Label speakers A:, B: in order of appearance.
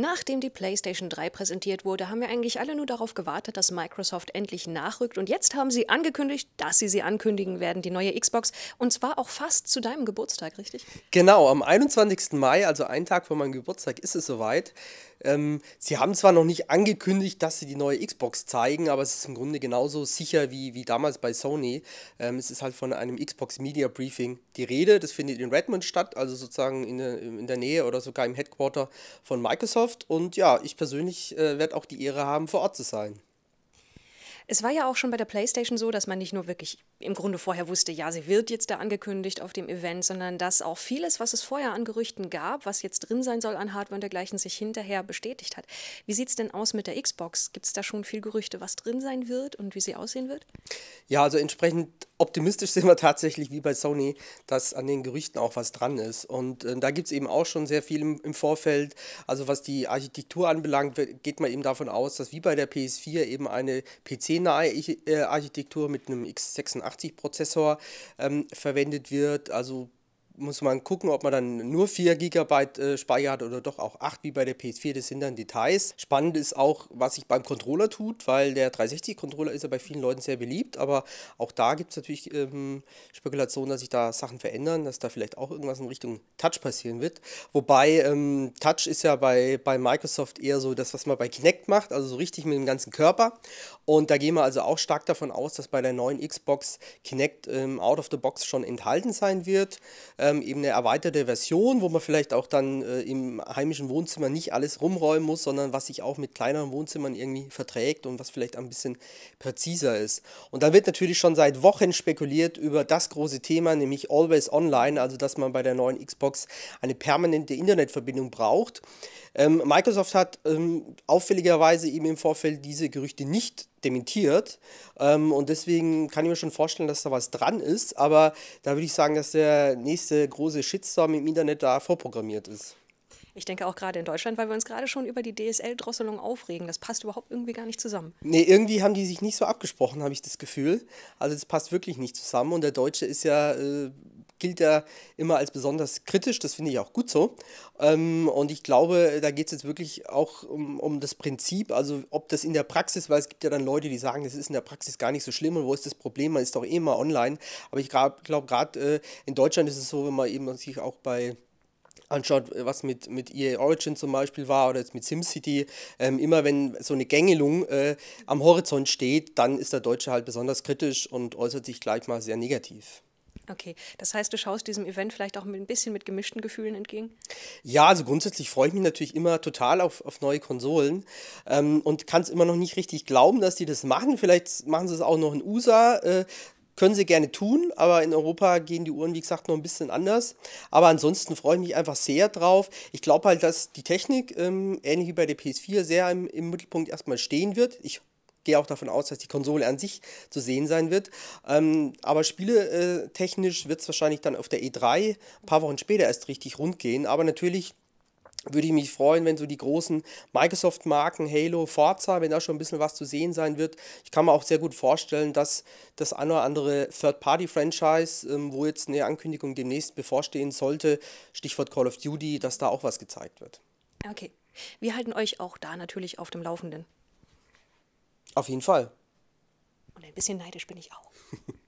A: Nachdem die PlayStation 3 präsentiert wurde, haben wir eigentlich alle nur darauf gewartet, dass Microsoft endlich nachrückt. Und jetzt haben sie angekündigt, dass sie sie ankündigen werden, die neue Xbox. Und zwar auch fast zu deinem Geburtstag, richtig?
B: Genau, am 21. Mai, also einen Tag vor meinem Geburtstag, ist es soweit. Ähm, sie haben zwar noch nicht angekündigt, dass sie die neue Xbox zeigen, aber es ist im Grunde genauso sicher wie, wie damals bei Sony. Ähm, es ist halt von einem Xbox Media Briefing die Rede. Das findet in Redmond statt, also sozusagen in, in der Nähe oder sogar im Headquarter von Microsoft. Mannschaft und ja, ich persönlich äh, werde auch die Ehre haben, vor Ort zu sein.
A: Es war ja auch schon bei der PlayStation so, dass man nicht nur wirklich im Grunde vorher wusste, ja, sie wird jetzt da angekündigt auf dem Event, sondern dass auch vieles, was es vorher an Gerüchten gab, was jetzt drin sein soll an Hardware und dergleichen, sich hinterher bestätigt hat. Wie sieht es denn aus mit der Xbox? Gibt es da schon viel Gerüchte, was drin sein wird und wie sie aussehen wird?
B: Ja, also entsprechend optimistisch sind wir tatsächlich wie bei Sony, dass an den Gerüchten auch was dran ist. Und äh, da gibt es eben auch schon sehr viel im, im, Vorfeld. Also was die Architektur anbelangt, geht man eben davon aus, dass wie bei der PS4 eben eine PC-nahe äh, Architektur mit einem x86-Prozessor ähm, verwendet wird. Also muss man gucken, ob man dann nur 4 GB äh, Speicher hat oder doch auch 8 wie bei der PS4. Das sind dann Details. Spannend ist auch, was sich beim Controller tut, weil der 360-Controller ist ja bei vielen Leuten sehr beliebt, aber auch da gibt es natürlich ähm, Spekulationen, dass sich da Sachen verändern, dass da vielleicht auch irgendwas in Richtung Touch passieren wird. Wobei ähm, Touch ist ja bei, bei Microsoft eher so das, was man bei Kinect macht, also so richtig mit dem ganzen Körper. Und da gehen wir also auch stark davon aus, dass bei der neuen Xbox Kinect ähm, out of the box schon enthalten sein wird. Ähm, eben eine erweiterte Version, wo man vielleicht auch dann äh, im heimischen Wohnzimmer nicht alles rumräumen muss, sondern was sich auch mit kleineren Wohnzimmern irgendwie verträgt und was vielleicht ein bisschen präziser ist. Und da wird natürlich schon seit Wochen spekuliert über das große Thema, nämlich Always Online, also dass man bei der neuen Xbox eine permanente Internetverbindung braucht. Ähm, Microsoft hat ähm, auffälligerweise eben im Vorfeld diese Gerüchte nicht dementiert. Ähm, und deswegen kann ich mir schon vorstellen, dass da was dran ist. Aber da würde ich sagen, dass der nächste große Shitstorm im Internet da vorprogrammiert ist.
A: Ich denke auch gerade in Deutschland, weil wir uns gerade schon über die DSL-Drosselung aufregen. Das passt überhaupt irgendwie gar nicht zusammen.
B: Nee, irgendwie haben die sich nicht so abgesprochen, habe ich das Gefühl. Also das passt wirklich nicht zusammen. Und der Deutsche ist ja, äh, gilt ja immer als besonders kritisch. Das finde ich auch gut so. Ähm, und ich glaube, da geht es jetzt wirklich auch um, um das Prinzip. Also ob das in der Praxis, weil es gibt ja dann Leute, die sagen, das ist in der Praxis gar nicht so schlimm und wo ist das Problem? Man ist doch eh immer online. Aber ich glaube, gerade äh, in Deutschland ist es so, wenn man eben sich auch bei anschaut, was mit, mit EA Origin zum Beispiel war oder jetzt mit SimCity, ähm, immer wenn so eine Gängelung äh, am Horizont steht, dann ist der Deutsche halt besonders kritisch und äußert sich gleich mal sehr negativ.
A: Okay, das heißt, du schaust diesem Event vielleicht auch mit, ein bisschen mit gemischten Gefühlen entgegen?
B: Ja, also grundsätzlich freue ich mich natürlich immer total auf, auf neue Konsolen ähm, und kann es immer noch nicht richtig glauben, dass die das machen. Vielleicht machen sie es auch noch in USA. Äh, können sie gerne tun, aber in Europa gehen die Uhren, wie gesagt, noch ein bisschen anders. Aber ansonsten freue ich mich einfach sehr drauf. Ich glaube halt, dass die Technik, ähm, ähnlich wie bei der PS4, sehr im, im Mittelpunkt erstmal stehen wird. Ich gehe auch davon aus, dass die Konsole an sich zu sehen sein wird. Ähm, aber spieletechnisch äh, wird es wahrscheinlich dann auf der E3 ein paar Wochen später erst richtig rund gehen. Aber natürlich würde ich mich freuen, wenn so die großen Microsoft-Marken, Halo, Forza, wenn da schon ein bisschen was zu sehen sein wird. Ich kann mir auch sehr gut vorstellen, dass das eine oder andere Third-Party-Franchise, ähm, wo jetzt eine Ankündigung demnächst bevorstehen sollte, Stichwort Call of Duty, dass da auch was gezeigt wird.
A: Okay. Wir halten euch auch da natürlich auf dem Laufenden. Auf jeden Fall. Und ein bisschen neidisch bin ich auch.